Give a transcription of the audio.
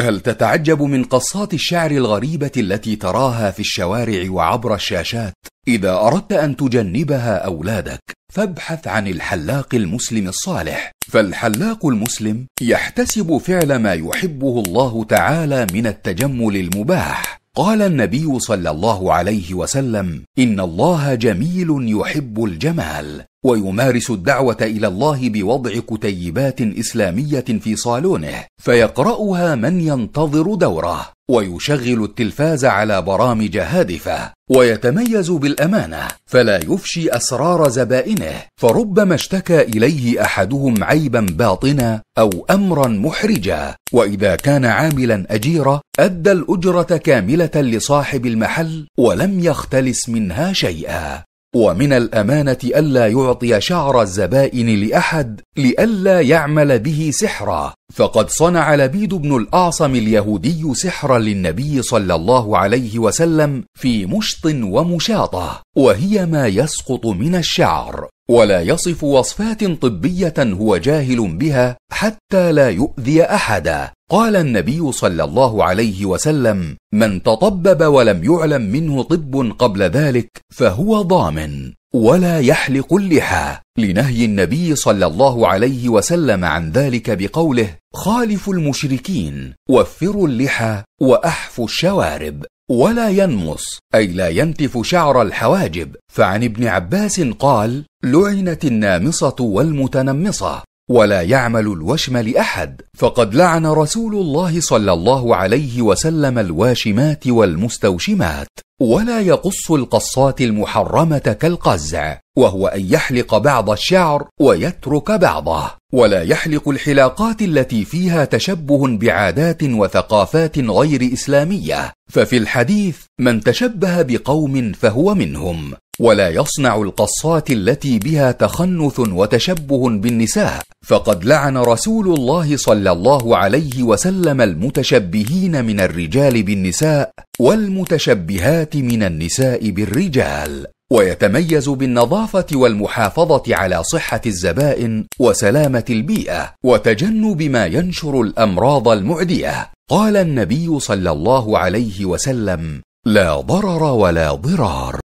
هل تتعجب من قصات الشعر الغريبة التي تراها في الشوارع وعبر الشاشات؟ إذا أردت أن تجنبها أولادك، فابحث عن الحلاق المسلم الصالح، فالحلاق المسلم يحتسب فعل ما يحبه الله تعالى من التجمل المباح، قال النبي صلى الله عليه وسلم ان الله جميل يحب الجمال ويمارس الدعوه الى الله بوضع كتيبات اسلاميه في صالونه فيقراها من ينتظر دوره ويشغل التلفاز على برامج هادفه ويتميز بالامانه فلا يفشي اسرار زبائنه فربما اشتكى اليه احدهم عيبا باطنا او امرا محرجا واذا كان عاملا اجيرا ادى الاجره كامله لصاحب المحل ولم يختلس منها شيئا ومن الأمانة ألا يعطي شعر الزبائن لأحد لئلا يعمل به سحرا فقد صنع لبيد بن الأعصم اليهودي سحرا للنبي صلى الله عليه وسلم في مشط ومشاطة وهي ما يسقط من الشعر ولا يصف وصفات طبية هو جاهل بها حتى لا يؤذي أحدا قال النبي صلى الله عليه وسلم من تطبب ولم يعلم منه طب قبل ذلك فهو ضامن ولا يحلق اللحى لنهي النبي صلى الله عليه وسلم عن ذلك بقوله خالفوا المشركين وفروا اللحى واحفوا الشوارب ولا ينمص اي لا ينتف شعر الحواجب فعن ابن عباس قال لعنت النامصه والمتنمصه ولا يعمل الوشم لأحد فقد لعن رسول الله صلى الله عليه وسلم الواشمات والمستوشمات ولا يقص القصات المحرمة كالقزع وهو أن يحلق بعض الشعر ويترك بعضه ولا يحلق الحلاقات التي فيها تشبه بعادات وثقافات غير إسلامية ففي الحديث من تشبه بقوم فهو منهم ولا يصنع القصات التي بها تخنث وتشبه بالنساء فقد لعن رسول الله صلى الله عليه وسلم المتشبهين من الرجال بالنساء والمتشبهات من النساء بالرجال ويتميز بالنظافه والمحافظه على صحه الزبائن وسلامه البيئه وتجنب ما ينشر الامراض المعديه قال النبي صلى الله عليه وسلم لا ضرر ولا ضرار